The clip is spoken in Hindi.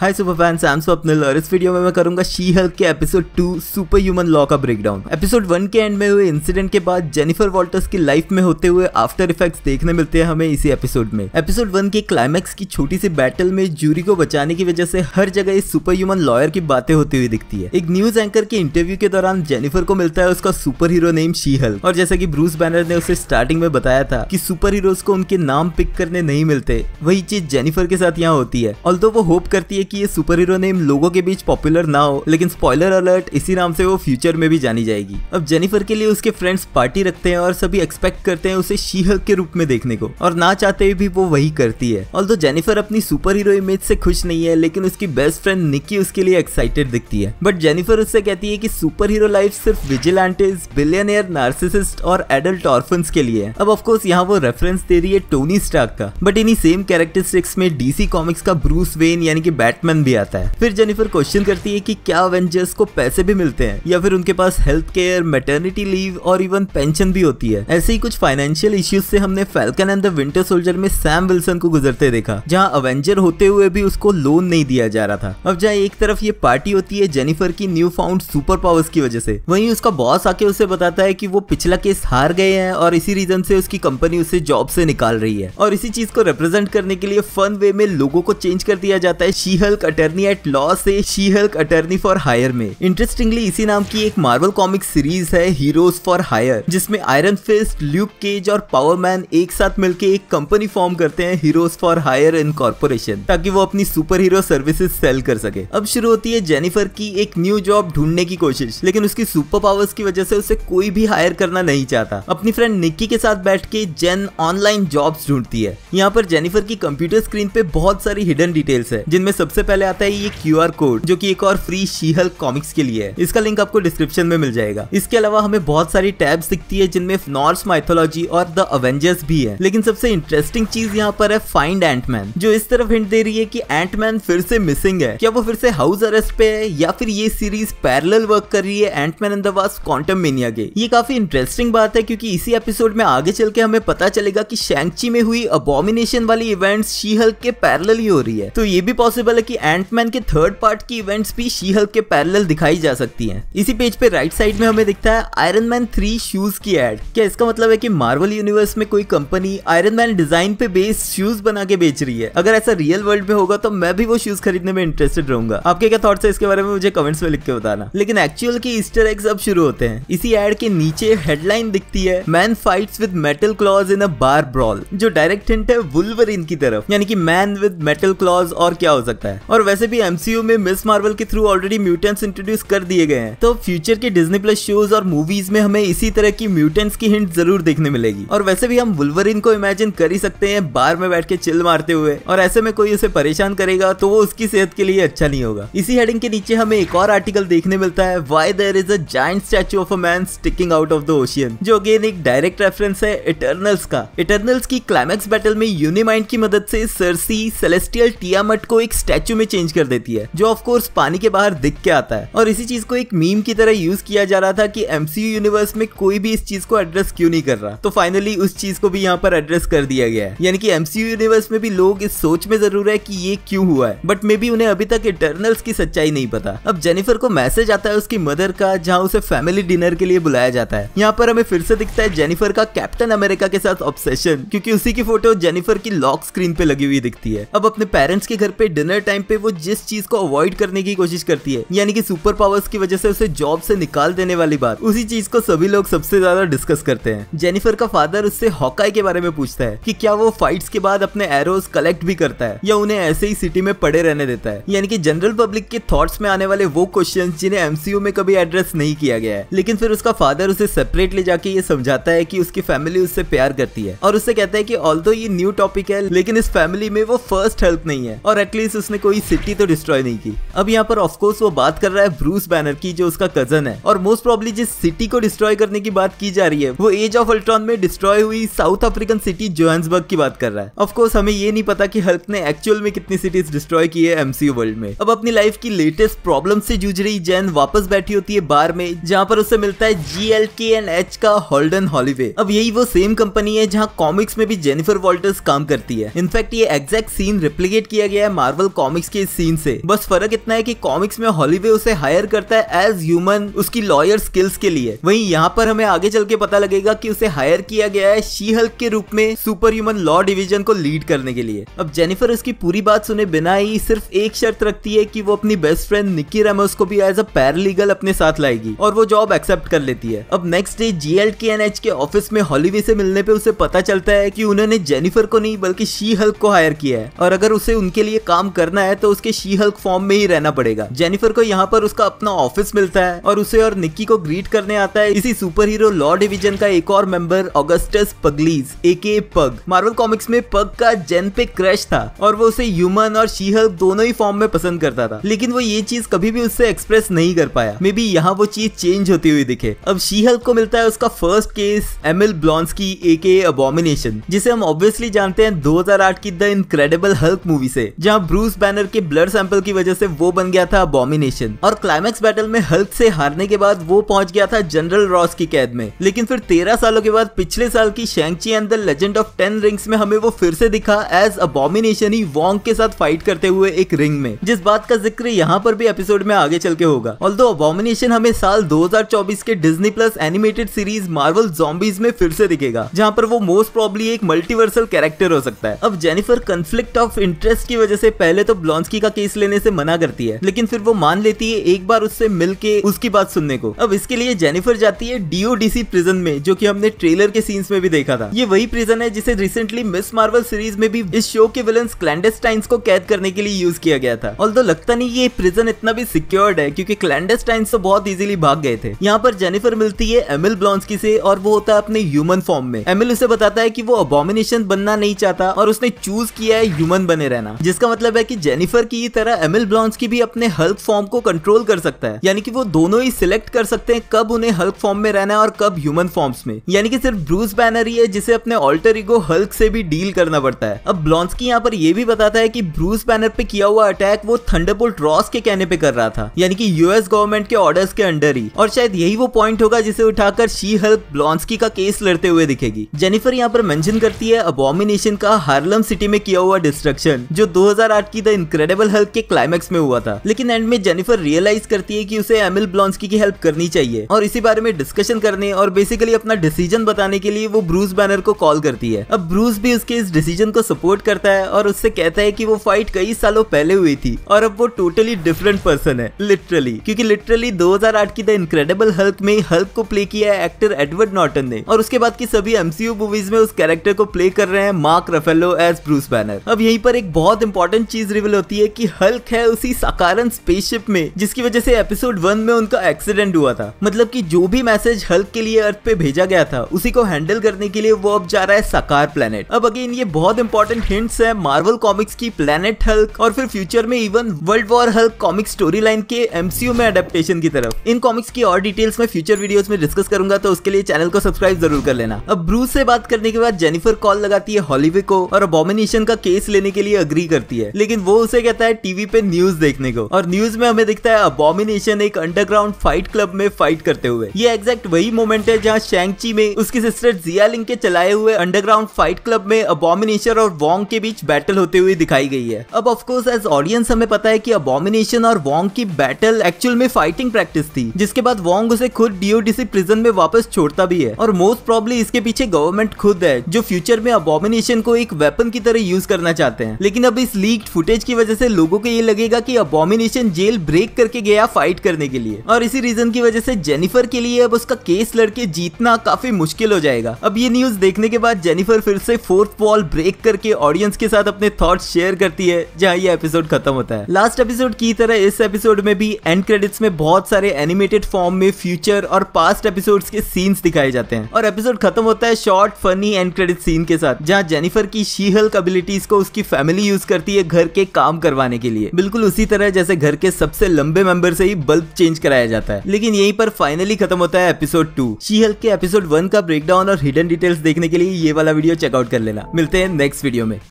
हाय सुपर फैन सैम स्वप्निल और इस वीडियो में मैं करूंगा शी हल्क के episode two super human law का ब्रेकडाउन एपिसोड वन के एंड में हुए इंसिडेंट के बाद जेनिफर वॉल्टर्स की लाइफ में होते हुए आफ्टर इफेक्ट्स देखने मिलते हैं हमें इसी एपिसोड में एपिसोड वन के क्लाइमैक्स की छोटी सी बैटल में जूरी को बचाने की वजह से हर जगह इस सुपर ह्यूमन लॉयर की बातें होती हुई दिखती है एक न्यूज एंकर के इंटरव्यू के दौरान जेनिफर को मिलता है उसका super hero name She Hulk और जैसा की ब्रूस बैनर ने उसे स्टार्टिंग में बताया था की सुपर हीरोज को उनके नाम पिक करने नहीं मिलते वही चीज जेनिफर के साथ यहाँ होती है और वो होप करती है कि ये सुपर हीरो नेम लोगों के बीच पॉपुलर ना हो लेकिन स्पॉयलर अलर्ट इसी नाम से वो फ्यूचर में भी जानी जाएगी अब जेनिफर के लिए उसके फ्रेंड्स पार्टी रखते हैं और सभी एक्सपेक्ट करते हैं उसे शीहल के रूप में देखने को और ना चाहते हुए भी वो वही करती है और जेनिफर अपनी सुपर हीरो इमेज से खुश नहीं है लेकिन उसकी बेस्ट फ्रेंड निकी उसके लिए एक्साइटेड दिखती है बट जेनिफर उससे कहती है कि सुपर हीरो लाइफ सिर्फ विजिलेंटिस बिलियनियर नार्सिसिस्ट और एडल्ट ऑर्फन के लिए है अब ऑफकोर्स यहाँ वो रेफरेंस दे रही है टोनी स्टार्क का बट इन्हीं सेम कैरेक्टरिस्टिक्स में डीसी कॉमिक्स का ब्रूस वेन यानी कि बैट बैटमैन भी आता है फिर जेनिफर क्वेश्चन करती है कि क्या अवेंजर्स को पैसे भी मिलते हैं या फिर उनके पास हेल्थ केयर मेटर्निटी लीव और इवन पेंशन भी होती है ऐसे ही कुछ फाइनेंशियल इश्यूज से हमने Falcon and the Winter Soldier में सैम विल्सन को गुजरते देखा जहाँ अवेंजर होते हुए भी उसको लोन नहीं दिया जा रहा था अब जहाँ एक तरफ ये पार्टी होती है जेनिफर की न्यू फाउंड सुपर पावर्स की वजह से वहीं उसका बॉस आके उसे बताता है कि वो पिछला केस हार गए हैं और इसी रीजन से उसकी कंपनी उसे जॉब से निकाल रही है और इसी चीज को रिप्रेजेंट करने के लिए फन वे में लोगों को चेंज कर दिया जाता है She Hulk attorney at law से She Hulk attorney for hire में इंटरेस्टिंगली इसी नाम की एक मार्वल कॉमिक सीरीज है हीरोज फॉर हायर जिसमें आयरन फिस्ट ल्यूक केज और पावर मैन एक साथ मिलकर एक कंपनी फॉर्म करते हैं heroes for hire incorporation ताकि वो अपनी सुपर हीरो सर्विसेज सेल कर सके अब शुरू होती है जेनिफर की एक न्यू जॉब ढूंढने की कोशिश लेकिन उसकी सुपर पावर्स की वजह से उसे कोई भी हायर करना नहीं चाहता अपनी फ्रेंड निक्की के साथ बैठ के जेन ऑनलाइन जॉब्स ढूंढती है यहाँ पर जेनिफर की कंप्यूटर स्क्रीन पे बहुत सारी हिडन डिटेल्स है जिनमें सबसे सबसे पहले आता है ये क्यू कोड जो की एक और फ्री शीहल कॉमिक्स के लिए है इसका लिंक आपको डिस्क्रिप्शन में मिल जाएगा इसके अलावा हमें बहुत सारी टैब्स दिखती है जिनमें नॉर्स माइथोलॉजी और द अवेंजर्स भी है लेकिन सबसे इंटरेस्टिंग चीज यहाँ पर है फाइंड एंटमैन जो इस तरफ हिंट दे रही है कि एंटमैन फिर से मिसिंग है क्या वो फिर से हाउस अरेस्ट पे है या फिर ये सीरीज पैरेलल वर्क कर रही है Ant Man and the Wasp Quantumania के ये काफी इंटरेस्टिंग बात है क्योंकि इसी एपिसोड में आगे चल के हमें पता चलेगा की शैंगची में हुई अबोमिनेशन वाली इवेंट शीहल के पैरल ही हो रही है तो ये भी पॉसिबल है कि एंटमैन के थर्ड पार्ट की इवेंट्स भी शी हल्क के पैरेलल दिखाई जा सकती हैं। इसी पेज पे राइट साइड में हमें दिखता है आयरन मैन थ्री शूज की एड क्या इसका मतलब है कि मार्वल यूनिवर्स में कोई कंपनी आयरन मैन डिजाइन पे बेस्ड शूज बना के बेच रही है अगर ऐसा रियल वर्ल्ड में होगा तो मैं भी वो शूज खरीदने में इंटरेस्टेड रहूंगा आपके क्या थॉट्स है इसके बारे में मुझे कमेंट्स में लिख के बताना लेकिन एक्चुअल की ईस्टर एग्स अब शुरू होते हैं इसी एड के नीचे हेडलाइन दिखती है man fights with metal claws in a bar brawl जो डायरेक्ट हिंट है वुलवरिन की तरफ यानी कि मैन विद मेटल क्लॉज और क्या हो सकता है जाता है और वैसे भी एमसीयू में मिस मार्वल के थ्रू ऑलरेडी म्यूटेंट्स इंट्रोड्यूस कर दिए गए हैं तो फ्यूचर के डिज्नी प्लस शोज और मूवीज में हमें इसी तरह की म्यूटेंट्स की हिंट जरूर देखने मिलेगी और वैसे भी हम वुलवरिन को इमेजिन कर ही सकते हैं बार में बैठ के चिल मारते हुए और ऐसे में कोई उसे परेशान करेगा तो वो उसकी सेहत के लिए अच्छा नहीं होगा इसी हेडिंग के नीचे हमें एक और आर्टिकल देखने मिलता है why there is a giant statue of a man sticking out of the ocean जो अगेन एक डायरेक्ट रेफरेंस है इटर्नल्स का इटर्नल्स की क्लाइमेक्स बैटल में यूनिमाइंड की मदद से सरसी सेलेस्टियल टियामट को एक स्टैचू स्टैचू में चेंज कर देती है जो ऑफकोर्स पानी के बाहर दिख के आता है और इसी चीज को एक मीम की तरह यूज किया जा रहा था की एमसीयू यूनिवर्स में कोई भी इस चीज को एड्रेस क्यों नहीं कर रहा तो फाइनली उस चीज को भी यहाँ पर एड्रेस कर दिया गया है यानी कि एमसीयू यूनिवर्स में भी लोग इस सोच में जरूर है कि ये क्यों हुआ है बट मे बी उन्हें अभी तक इंटरनल्स की सच्चाई नहीं पता अब जेनिफर को मैसेज आता है उसकी मदर का जहाँ उसे फैमिली डिनर के लिए बुलाया जाता है यहाँ पर हमें फिर से दिखता है जेनिफर का कैप्टन अमेरिका के साथ ऑब्सेशन क्योंकि उसी की फोटो जेनिफर की लॉक स्क्रीन पे लगी हुई दिखती है अब अपने पेरेंट्स के घर पे डिनर टाइम पे वो जिस चीज को अवॉइड करने की कोशिश करती है यानी कि सुपर पावर्स की वजह से उसे जॉब से निकाल देने वाली बात उसी चीज को सभी लोग सबसे ज्यादा डिस्कस करते हैं जेनिफर का फादर उससे हॉकाई के बारे में पूछता है कि क्या वो फाइट्स के बाद अपने एरोज कलेक्ट भी करता है या उन्हें ऐसे ही सिटी में पड़े रहने देता है यानी कि जनरल पब्लिक के थॉट्स में आने वाले वो क्वेश्चन जिन्हें एमसीयू में कभी एड्रेस नहीं किया गया है लेकिन फिर उसका फादर उसे सेपरेट ले जाके ये समझाता है कि उसकी फैमिली उससे प्यार करती है और उससे कहता है कि ऑल ये न्यू टॉपिक है लेकिन इस फैमिली में वो फर्स्ट हेल्प नहीं है और एटलीस्ट उसने उसने कोई सिटी तो डिस्ट्रॉय नहीं की अब यहाँ पर ऑफकोर्स वो बात कर रहा है ब्रूस बैनर की जो उसका कजन है और मोस्ट प्रॉब्ली जिस सिटी को डिस्ट्रॉय करने की बात की जा रही है वो एज ऑफ अल्ट्रॉन में डिस्ट्रॉय हुई साउथ अफ्रीकन सिटी जोहसबर्ग की बात कर रहा है ऑफकोर्स हमें ये नहीं पता की हल्क ने एक्चुअल में कितनी सिटीज डिस्ट्रॉय की है एमसीयू वर्ल्ड में अब अपनी लाइफ की लेटेस्ट प्रॉब्लम से जूझ रही जैन वापस बैठी होती है बार में जहाँ पर उसे मिलता है G L K N H का होल्डन हॉलीवे अब यही वो सेम कंपनी है जहाँ कॉमिक्स में भी जेनिफर वॉल्टर्स काम करती है इनफैक्ट ये एग्जैक्ट सीन रिप्लीकेट किया गया है मार्वल कॉमिक कॉमिक्स के सीन से बस फर्क इतना है कि कॉमिक्स में हॉलीवे उसे हायर करता है एज ह्यूमन उसकी लॉयर स्किल्स के लिए वहीं यहाँ पर हमें आगे चल के पता लगेगा कि उसे हायर किया गया है शी हल्क के रूप में सुपर ह्यूमन लॉ डिवीजन को लीड करने के लिए अब जेनिफर उसकी पूरी बात सुने बिना ही सिर्फ एक शर्त रखती है कि वो अपनी बेस्ट फ्रेंड निकी रेमोस को भी एज अ पैरालीगल अपने साथ लाएगी और वो जॉब एक्सेप्ट कर लेती है अब next day G L K N H के ऑफिस में हॉलीवे से मिलने पे उसे पता चलता है कि उन्होंने जेनिफर को नहीं बल्कि शी हल्क को हायर किया है और अगर उसे उनके लिए काम करना करना है तो उसके शी हल्क फॉर्म में ही रहना पड़ेगा जेनिफर को यहाँ पर उसका अपना ऑफिस मिलता है और उसे और निक्की को ग्रीट करने आता है इसी सुपर हीरो लॉ डिविजन का एक और मेंबर ऑगस्टस पगलीज ए के पग मार्वल कॉमिक्स में पग का जेन पे क्रश था और वो उसे ह्यूमन और शी हल्क दोनों ही फॉर्म में पसंद करता था लेकिन वो ये चीज कभी भी उससे एक्सप्रेस नहीं कर पाया मे बी यहाँ वो चीज चेंज होती हुई दिखे अब शी हल्क को मिलता है उसका first case Emil Blonsky की ए के अबॉमिनेशन जिसे हम ऑब्वियसली जानते हैं 2008 की द इनक्रेडिबल हल्क मूवी से जहाँ ब्रूस बैनर के ब्लड सैंपल की वजह से वो बन गया था अबोमिनेशन और क्लाइमैक्स बैटल में हल्क से हारने के बाद वो पहुंच गया था जनरल रॉस की कैद में लेकिन फिर तेरह सालों के बाद पिछले साल की Shang Chi and the legend of ten rings में हमें वो फिर से दिखा एज अबोमिनेशन ही वॉन्ग के साथ फाइट करते हुए एक रिंग में जिस बात का जिक्र यहाँ पर भी एपिसोड में आगे चल के होगा और दो अबोमिनेशन हमें साल दो के Disney Plus animated series Marvel Zombies में फिर से दिखेगा जहाँ पर वो मोस्ट प्रॉब्ली एक मल्टीवर्सल कैरेक्टर हो सकता है अब जेनिफर कंफ्लिक्ट ऑफ इंटरेस्ट की वजह से पहले तो ब्लॉन्सकी का केस लेने से मना करती है लेकिन फिर वो मान लेती है एक बार उससे मिल के उसकी बात सुनने को अब इसके लिए जेनिफर जाती है डीओडीसी प्रिजन में जो की हमने ट्रेलर के सीन्स में भी देखा था ये वही प्रिजन है जिसे रिसेंटली मिस मार्वल सीरीज में भी इस शो के विलन क्लैंडेस्टाइन को कैद करने के लिए यूज किया गया था और लगता नहीं ये प्रिजन इतना भी सिक्योर्ड है क्योंकि क्लैंडेस्टाइन तो बहुत इजिली भाग गए थे यहाँ पर जेनिफर मिलती है एमिल ब्लॉन्सकी से और वो होता है अपने ह्यूमन फॉर्म में एमिल उसे बताता है कि वो अबोमिनेशन बनना नहीं चाहता और उसने चूज किया है ह्यूमन बने रहना जिसका मतलब है कि जेनिफर की ही तरह एमिल ब्लॉन्स की भी अपने हल्क फॉर्म को कंट्रोल कर सकता है यानी कि वो दोनों ही सिलेक्ट कर सकते हैं कब उन्हें हल्क फॉर्म में रहना है और कब ह्यूमन फॉर्म्स में यानी कि सिर्फ ब्रूस बैनर ही है जिसे अपने ऑल्टर इगो हल्क से भी डील करना पड़ता है अब ब्लॉन्स की यहाँ पर यह भी बताता है कि ब्रूस बैनर पे किया हुआ अटैक वो थंडरबोल्ट रॉस के कहने पे कर रहा था यानी कि यूएस गवर्नमेंट के ऑर्डर्स के अंडर ही और शायद यही वो पॉइंट होगा जिसे उठाकर शी हल्क ब्लॉन्सकी का केस लड़ते हुए दिखेगी जेनिफर यहाँ पर मेंशन करती है अबोमिनेशन का हार्लम सिटी में किया हुआ डिस्ट्रक्शन जो 2008 की इनक्रेडिबल हल्क के क्लाइमेक्स में हुआ था लेकिन एंड में जेनिफर रियलाइज करती है कि उसे एमिल ब्लॉन्सकी की हेल्प करनी चाहिए और इसी बारे में डिस्कशन करने और बेसिकली अपना डिसीजन बताने के लिए वो ब्रूस बैनर को कॉल करती है अब ब्रूस भी उसके इस डिसीजन को सपोर्ट करता है और उससे कहता है कि वो फाइट कई सालों पहले हुई थी और अब वो टोटली डिफरेंट पर्सन है लिटरली क्योंकि लिटरली 2008 की द इनक्रेडिबल हल्क में हल्क को प्ले किया है एक्टर एडवर्ड नॉर्टन ने और उसके बाद की सभी एमसीयू मूवीज में उस कैरेक्टर को प्ले कर रहे हैं Mark Ruffalo as Bruce Banner अब यहीं पर एक बहुत इंपॉर्टेंट चीज रिवील होती है कि हल्क है उसी साकारन स्पेसशिप में जिसकी वजह से एपिसोड वन में उनका एक्सीडेंट हुआ था मतलब कि जो भी मैसेज हल्क के लिए अर्थ पे भेजा गया था उसी को हैंडल करने के लिए वो अब जा रहा है साकार प्लेनेट अब अगेन ये बहुत इंपॉर्टेंट हिंट्स है मार्वल कॉमिक्स की प्लेनेट हल्क और फिर फ्यूचर में even World War Hulk comic storyline के एमसीयू में अडेप्टेशन की तरफ इन कॉमिक्स की और डिटेल्स में फ्यूचर वीडियोस में डिस्कस करूंगा तो उसके लिए चैनल को सब्सक्राइब जरूर कर लेना अब ब्रूस से बात करने के बाद जेनिफर कॉल लगाती है हॉलीवे को और अबोमिनेशन का केस लेने के लिए अग्री करती है लेकिन वो उसे कहता है टीवी पे न्यूज देखने को और न्यूज में हमें दिखता है अबोमिनेशन एक अंडरग्राउंड फाइट क्लब में फाइट करते हुए ये एग्जैक्ट वही मोमेंट है जहाँ शेंगची में उसकी सिस्टर जियालिंग के चलाए हुए अंडरग्राउंड फाइट क्लब में अबोमिनेशन और वॉन्ग के बीच बैटल होते हुए दिखाई गई है अब ऑफकोर्स एज ऑडियंस हमें पता है की अबोमिनेशन और वॉन्ग की बैटल एक्चुअल में फाइटिंग प्रैक्टिस थी जिसके बाद वॉन्ग उसे खुद डीओडीसी प्रिजन में वापस छोड़ता भी है और मोस्ट प्रॉब्ली इसके पीछे गवर्नमेंट खुद है जो फ्यूचर में अबोमिनेशन को एक वेपन की तरह यूज करना चाहते हैं लेकिन अब इस लीक फुटेज डैमेज की वजह से लोगों को ये लगेगा कि अबोमिनेशन जेल ब्रेक करके गया फाइट करने के लिए और इसी रीजन की वजह से जेनिफर के लिए अब उसका केस लड़के जीतना काफी मुश्किल हो जाएगा अब ये न्यूज देखने के बाद जेनिफर फिर से फोर्थ वॉल ब्रेक करके ऑडियंस के साथ अपने थॉट शेयर करती है जहाँ ये एपिसोड खत्म होता है लास्ट एपिसोड की तरह इस एपिसोड में भी एंड क्रेडिट्स में बहुत सारे एनिमेटेड फॉर्म में फ्यूचर और पास्ट एपिसोड के सीन्स दिखाए जाते हैं और एपिसोड खत्म होता है short funny end credit scene के साथ जहाँ जेनिफर की शी हल्क एबिलिटीज को उसकी फैमिली यूज करती है घर के काम करवाने के लिए बिल्कुल उसी तरह जैसे घर के सबसे लंबे मेंबर से ही बल्ब चेंज कराया जाता है लेकिन यही पर फाइनली खत्म होता है एपिसोड टू शी हल्क के एपिसोड वन का ब्रेकडाउन और हिडन डिटेल्स देखने के लिए ये वाला वीडियो चेकआउट कर लेना मिलते हैं नेक्स्ट वीडियो में